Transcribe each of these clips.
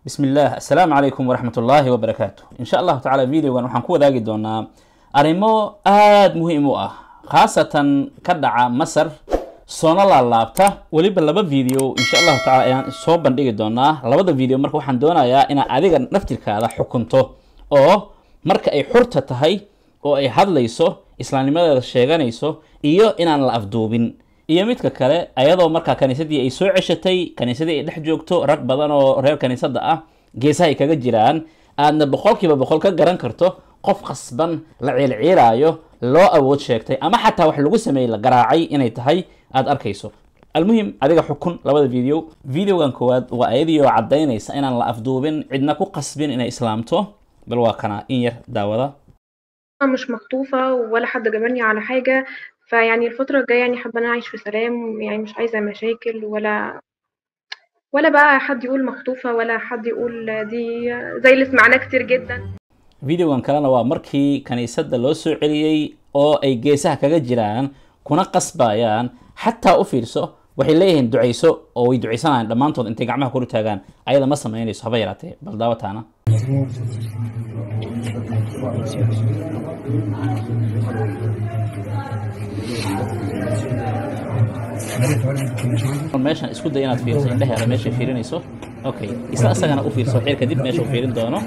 bismi illah assalaamu calaykum waraxmat ullaahi wabarakaatu insha allahu tacala videogan waxaan ku wadaagi doonaa arrimo aada muhiim u ah khaasatan ka dhaca masar soona laalaabta weliba laba video insha allahu tacala ayaan soo bandhigi doonaa labada video marka waxaan doonayaa inaa adiga naftirkaada xukunto oo marka ay xurta tahay oo ay hadlayso islaamnimadeeda sheeganayso iyo inaan la afduubin iyo midka kale ayadoo markaa kaniisadii ay soo ceshatay kaniisadii ay dhex joogto rag badan oo reer kaniisadda ah geesaha ay kaga jiraan aadna boqolkiiba boqol ka garan karto qof qasban la ciilciilaayo loo awood sheegtay ama xataa wax lagu sameeyey la garaacay inay tahay aad arkayso almuhim adiga xukun labada video videogan koowaad waa ayadii oo caddaynaysa inaan la afduubin cidna ku qasbin inay islaamto bal waa kana in yar daawada فيعني الفترة الجاية يعني حابة أنا أعيش في سلام يعني مش عايزة مشاكل ولا ولا بقى حد يقول مخطوفة ولا حد يقول دي زي اللي سمعناه كتير جدا فيديو كان كلانا ماركي كان يسد لو سعليي أو أي جيسها كجيران كنا قصبايان يعني، حتى أفرسه waxay leeyihiin ducayso oo way ducaysanayaan dhammaantood intay gacmaha kula taagaan ayada ma sameynayso haba yaraatee bal daawataana meeshaan isku day inaad fiiriso indhaheeda meeshay fiirinayso okay isla asagana u fiirso xeer kadib meesha uu fiirin doono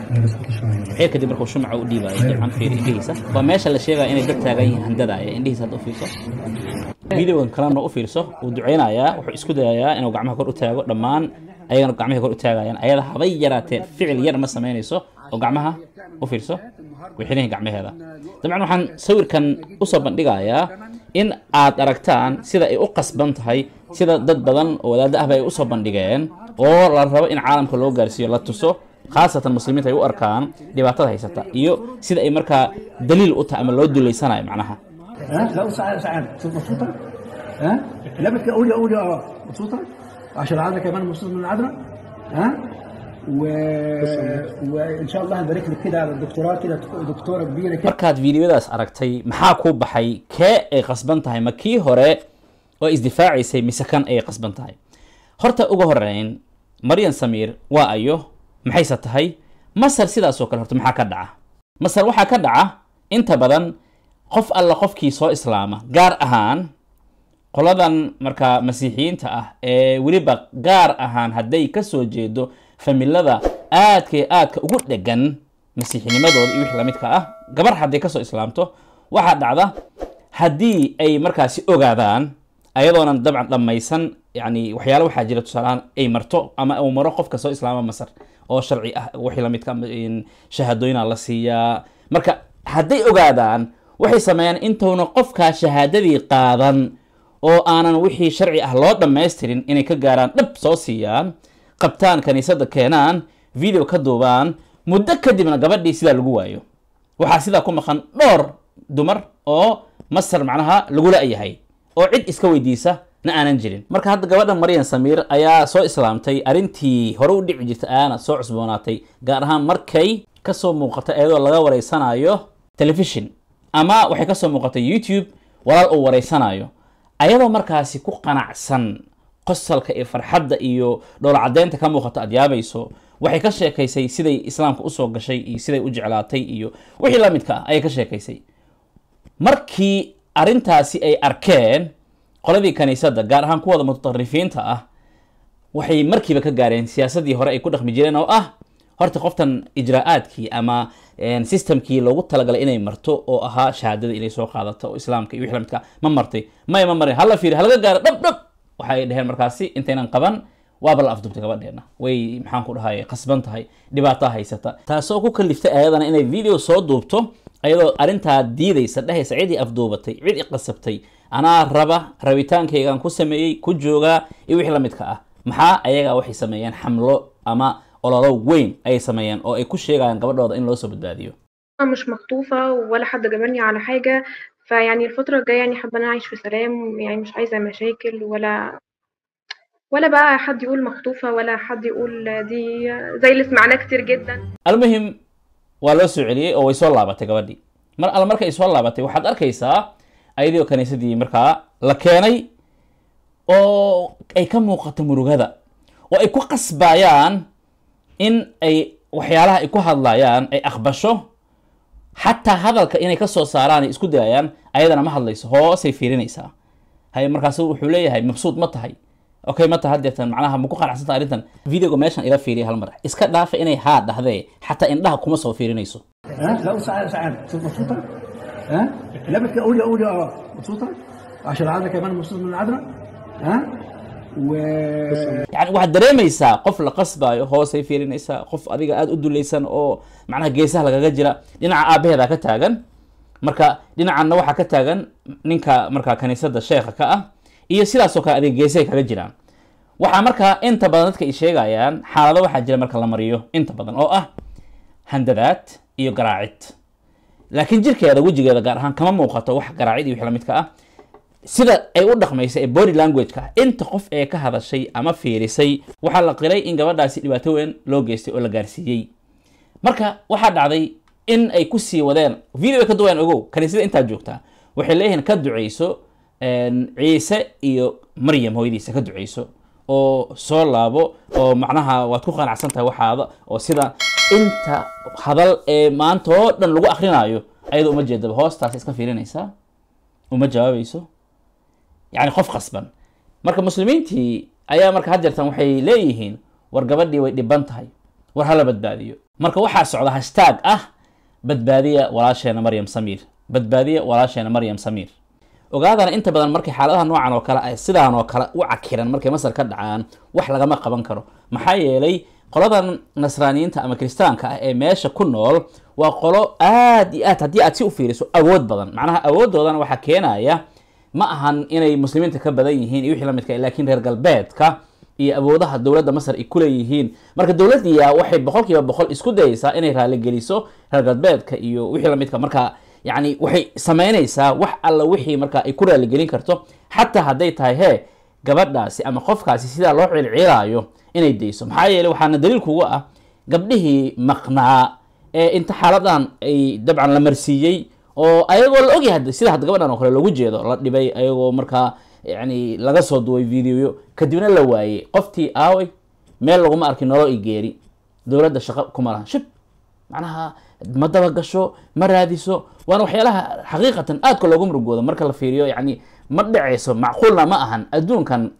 xeer kadib markuu shumaca u dhiibaayo dabcan fiiri indhihiisa waa meesha la sheegaya inay dad taagan yihiin handadaaya indhihiisa hadda u fiirso videogan kalena u fiirso wuu ducaynayaa wuxuu isku dayayaa inuu gacmaha kor u taago dhammaan ayagana gacmahay kor u taagayaan ayada habay yaraatee ficil yar ma samaynayso oo gacmaha u fiirso way gacmaheeda dabcan waxaan sawirkan u bandhigayaa in aad aragtaan sida ay u qasban tahay sida dad badan oo wadaadda ahba ay usoo bandhigeen oo la rabo in caalamka loo gaarsiiyo la tuso khaasatan muslimiinta ay u arkaan dhibaatada haysata iyo sida ay markaa daliil u tahay ama loo duulaysanayo macnaha و... و... ان شاء الله هبارك لك كده على الدكتوراه markaad fiidiyadaas aragtay maxaa ku baxay kee ay qasban tahay ma kii hore oo isdifaacaysay mise kan ay qasban tahay horta uga horeyn maryan samiir waa ayo maxayse tahay masar sidaasoo kale horta maxaa ka dhaca masar waxaa ka dhaca inta badan qof alla qofkii soo islaama gaar ahaan qoladan markaa masiixiyiinta ah ee weliba gaar ahaan hadday ka soo jeedo familada aadkay aadka ugu dhegan masiixinimadooda iyo wix lamidka ah gabar hadday kasoo islaamto waxaa dhacda haddii ay markaasi ogaadaan ayadoonan dabcan dhammaysan yani waxyaala waxaa jira tusaalaan ay marto ama uu maro qofka soo islaama masar oo sharci ah wixii lamidka shahaadooyina la siiyaa marka hadday ogaadaan waxay sameeyaan intuuna qofkaa shahaadadii qaadan oo aanan wixii sharci ah loo dhammaystirin inay ka gaaraan dhab soo siiyaan qabtaan kaniisadda keenaan video ka duubaan muddo kadibna gabadhii sidaa lagu waayo waxaa sidaa ku maqan dhowr dumar oo masar macnaha lagula yahay oo cid iska weydiisa na aanan jirin marka hadda gabadha maryan samiir ayaa soo islaamtay arrintii hore u dhici jirtay ayaana soo cusboonaatay gaar ahaan markay kasoo muuqata iyadoo laga wareysanayo telefishin ama waxay kasoo muuqatay youtube walaal uu wareysanayo ayadoo markaasi ku qanacsan qosalka iyo farxadda iyo dhowlcadeynta ka muuqato aad yaabayso waxay ka sheekaysay siday islaamka usoo gashay iyo siday u jeclaatay iyo wixii la midka ah ayay ka sheekaysay markii arrintaasi ay arkeen qoladii kaniisadda gaar ahaan kuwooda mutaarifiinta ah waxay markiiba ka gaareen siyaasadii hore ay ku dhaqmi jireen oo ah horta qoftan ijraa-aadkii ama systemkii logu talagalay inay marto oo ahaa shahaadada inay soo qaadato oo islaamka iyo wix la midka ma martay maya ma marin hala fiiri halaga gaaro dhab dhab waxa ay dhaheen markaasi intaynan qaban waaba la afduubtay gabadheena way maxaanku ku qasban tahay dhibaata haysata taasoo ku kaliftay ayadana inay video soo duubto ayadoo arrintaa diidaysa dhehaysa cid i afduubatay cid i qasabtay anaa raba rabitaankaygan ku sameeyey ku joogaa iyo wixii la midka ah maxaa ayagaa waxay sameeyeen xamlo ama ololo weyn ayay sameeyeen oo ay ku sheegayaan gabadhooda in loo soo badbaadiyo مش مخطوفة ولا حد جبرني على حاجة فيعني الفترة الجاية يعني حابة أنا أعيش في سلام يعني مش عايزة مشاكل ولا ولا بقى حد يقول مخطوفة ولا حد يقول دي زي اللي سمعناه كتير جدا المهم waa loo soo celiyey oo way soo laabatay gabadhii mar alle marka ay soo laabatay waxaad arkaysaa ayadii kaniisadii markaa la keenay oo ay ka muuqato murugada oo ay ku qasbayaan in ay waxyaalaha ay ku hadlayaan ay aqbasho xataa hadalka inay kasoo saaraan isku dayayaan ayadana ma hadlayso hoosay fiirinaysaa hay markaas wuxuu leeyahay mabsuud ma tahay okay ma taha deertan macnaha maku qanacsantaa arrintan videoga meeshan ila fiiriya hal mar iska dhaafa inay haa dhahdee xataa indhaha kuma soo fiirinayso مبسوطة؟ لابد أولي أولي مبسوطة؟ عشان عندك كمان مبسوط من العدنى؟ ها؟ yani waxaad dareemaysaa qof la qasbaayo hoosay fiirinaysaa qof adiga aada u dulaysan oo macnaha geesaha lagaga jira dhinaca aabaheedaa ka taagan marka dhinacanna waxaa ka taagan ninka markaa kaniisada sheekha ka ah iyo sidaasoo kale adiga geesahay kaga jiraan waxaa markaa inta badan dadka ay sheegayaan xaalado waxaa jira marka la mariyo inta badan oo ah handadaad iyo garaacid laakiin jirkeeda wejigeeda gaar ahaan kama muuqato wax garaacid iyo wix lamidka ah sida ay u dhaqmaysa ee body languageka inta qof ee ka hadashay ama fiirisay waxaa la qiray in gabadhaasi dhibaato weyn loo geystay oo la gaarsiiyey marka waxaa dhacday in ay ku sii wadeen video ay ka duwayaan ogow kaniisada intaa joogtaa waxay leeyihiin ka ducayso ciise iyo maryam hooyadiisa ka ducayso oo soo laabo oo macnaha waad ku qanacsan tahay waxaada oo sida inta hadal ee maanta oo dhan lagu akrinaayo ayadoo uma jeedaba hoostaas iska fiirinaysaa uma jawaabayso yani qof khasban marka muslimiintii ayaa marka had jeertan waxay leeyihiin war gabadhii way dhiban tahay war hala badbaadiyo marka waxaa socda hashtaag ah badbaadiya walaasheena maryam samiir badbaadiya walaasheena maryam samiir ogaadana inta badan markay xaaladaha noocan oo kale ay sidaan oo kale u cakiran markay masar ka dhacaan wax lagama qaban karo maxaa yeelay qoladan nasraaniyiinta ama kristaanka ah ee meesha ku nool waa qolo aad iyo aad haddii aad si u fiiriso awood badan macnaha awoodoodana waxaa keenaya ma ahan inay muslimiinta ka badan yihiin iyo wixii lamidka midka laakiin reer galbeedka iyo awoodaha dowladda masar ay kuleeyihiin marka dowladdiya waxay boqol kiiba boqol isku dayeysaa inay raaligeliso reer galbeedka iyo wixii lamidka markaa yani waxay samaynaysaa wax alla wixii marka ay ku raaligelin karto xataa hadday tahay hee gabadhaasi ama qofkaasi sidaa loo cilciilaayo inay dayso maxaa yeele waxaana daliil kugu ah gabdhihii maqnaa ee inta xaaladan ay dabcan la marsiiyey oo ayagoo la ogyahay sida had gabadhan oo kale lagu jeedo la dhibay ayagoo markaa yani laga soo duway videoyo kadibna la waayey qoftii aawey meel laguma arkin nolo i geeri dowladda shaqo kuma lahan shib macnaha ma daba gasho ma raadiso waana waxyaalaha xaqiiqatan aadka loogu murugoodo marka la fiiriyo yani ma dhacayso macquulna ma ahan adduunkan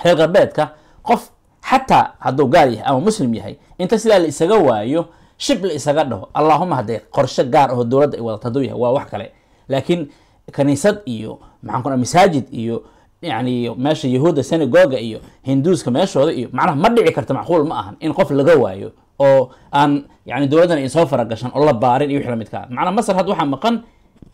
reer galbeedka qof xataa hadduu gaal yahay ama muslim yahay inta sidaa la isaga waayo shibla isaga dhaho allahuma haddee qorsho gaar aho dowladda ay wadato hadduu yahay waa wax kale laakiin kaniisad iyo maxaan ku masaajid iyo yani meesha yahuudda synagoga iyo hinduuska meeshooda iyo macnaha ma dhici karta macquul ma ahan in qof laga waayo oo aan yani dowladdan ay soo faragashan oo la baarin iyo wixii lamidkaa macnaha masar hadda waxaa maqan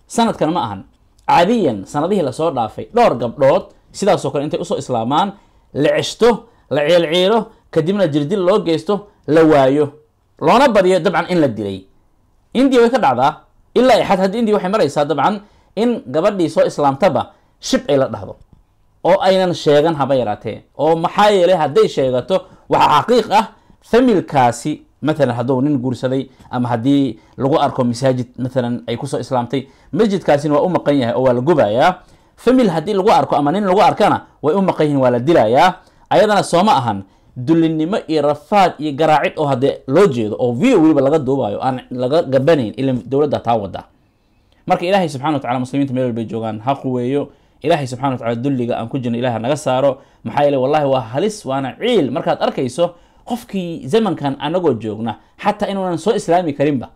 sanadkan ma ahan caadiyan sanadihii lasoo dhaafay dhowr gabdhood sidaasoo kale intay usoo islaamaan la ceshto la ciilciilo kadibna jirdil loo geysto la waayo loona badiyo dabcan in la dilay indiya way ka dhacdaa ilaa i xad haddi indiya waxay maraysaa dabcan in gabadhii soo islaamtaba shib ay la dhahdo oo aynan sheegan haba yaraatee oo maxaa yeelay hadday sheegato waxaa xaqiiq ah familkaasi matalan hadduu nin guursaday ama haddii lagu arko masaajid matalan ay kusoo islaamtay masjidkaasina waa u maqan yahay oo waa la gubayaa famil haddii lagu arko ama nin lagu arkana way u maqan yihin waa la dilayaa ayadana sooma ahan dulinimo iyo rafaad iyo garaacid oo hadee loo jeedo oo vio weliba laga duubayo aan laga gabanayn ila dowladda taa wada marka ilaahay subxana watacala muslimiinta meel walbay joogaan ha quweeyo ilaahay subxana watacala dulliga aan ku jirno ilaah naga saaro maxaa yeele wallahi waa halis waana ciil markaad arkayso qofkii zamankan anagoo joogna xataa inuunan soo islaami karinba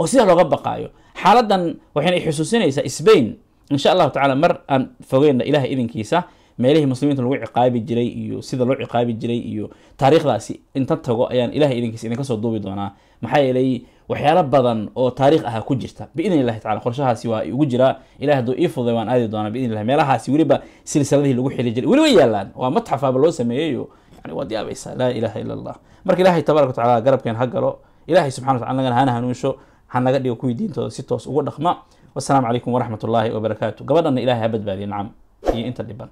oo sidaa looga baqaayo xaaladan waxayna i xusuusinaysaa sbain insha allahu tacala mar aan fogeyna ilahay idinkiisa meelihii muslimiinta lagu ciqaabi jiray iyo sida loo ciqaabi jiray iyo taariikhdaasi inta tago ayaan ilahay idinkiis idinka soo duubi doonaa maxaa yeelay waxyaalo badan oo taariikh ahaa ku jirta biidn illahi tacala qorshahaasi waa ugu jiraa ilahi hadduu ii fuday waan aadi doonaa biidn illahi meelahaasi weliba silsiladihii lagu xili jiray weli way yaalaan waa matxafaaba loo sameeyayo yani waad yaabaysaa laa ilaaha illa allah marka ilahay tabarak watacala garabkeen ha galo ilahay subxana wa nagana hana hanuunsho hanaga dhigo kuwii diintooda si toos ugu dhaqma wasalaamu calaykum waraxmat ullaahi wabarakaatu gabadhanna ilahay ha badbaadiye nacam iyo inta dhiban